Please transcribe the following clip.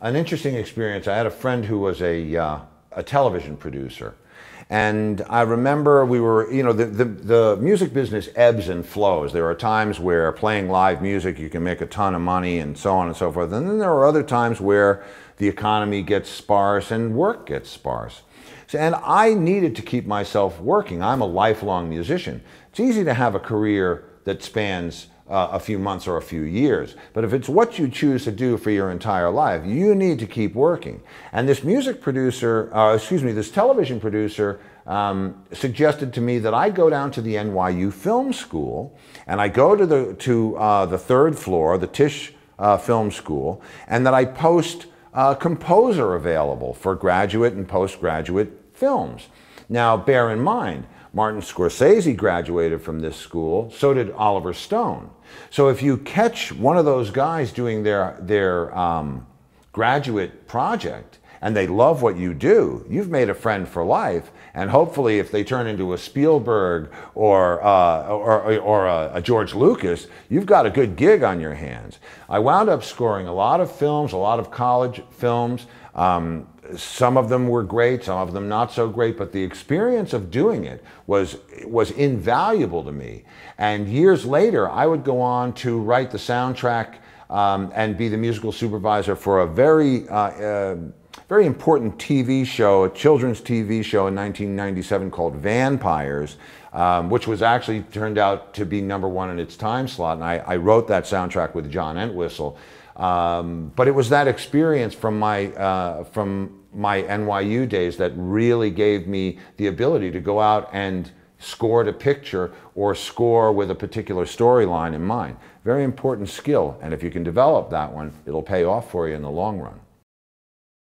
an interesting experience. I had a friend who was a, uh, a television producer. And I remember we were, you know, the, the, the, music business ebbs and flows. There are times where playing live music, you can make a ton of money and so on and so forth. And then there are other times where the economy gets sparse and work gets sparse. So, and I needed to keep myself working. I'm a lifelong musician. It's easy to have a career that spans uh, a few months or a few years. But if it's what you choose to do for your entire life, you need to keep working. And this music producer, uh, excuse me, this television producer um, suggested to me that I go down to the NYU Film School and I go to the, to, uh, the third floor, the Tisch uh, Film School, and that I post a uh, composer available for graduate and postgraduate films. Now, bear in mind, Martin Scorsese graduated from this school, so did Oliver Stone. So if you catch one of those guys doing their, their um, graduate project, and they love what you do, you've made a friend for life. And hopefully, if they turn into a Spielberg or, uh, or, or a, a George Lucas, you've got a good gig on your hands. I wound up scoring a lot of films, a lot of college films. Um, some of them were great, some of them not so great, but the experience of doing it was was invaluable to me. And years later, I would go on to write the soundtrack um, and be the musical supervisor for a very uh, uh, very important TV show, a children's TV show in 1997 called Vampires, um, which was actually turned out to be number one in its time slot. And I, I wrote that soundtrack with John Entwistle. Um, but it was that experience from my uh, from my NYU days that really gave me the ability to go out and score a picture or score with a particular storyline in mind. Very important skill, and if you can develop that one, it'll pay off for you in the long run.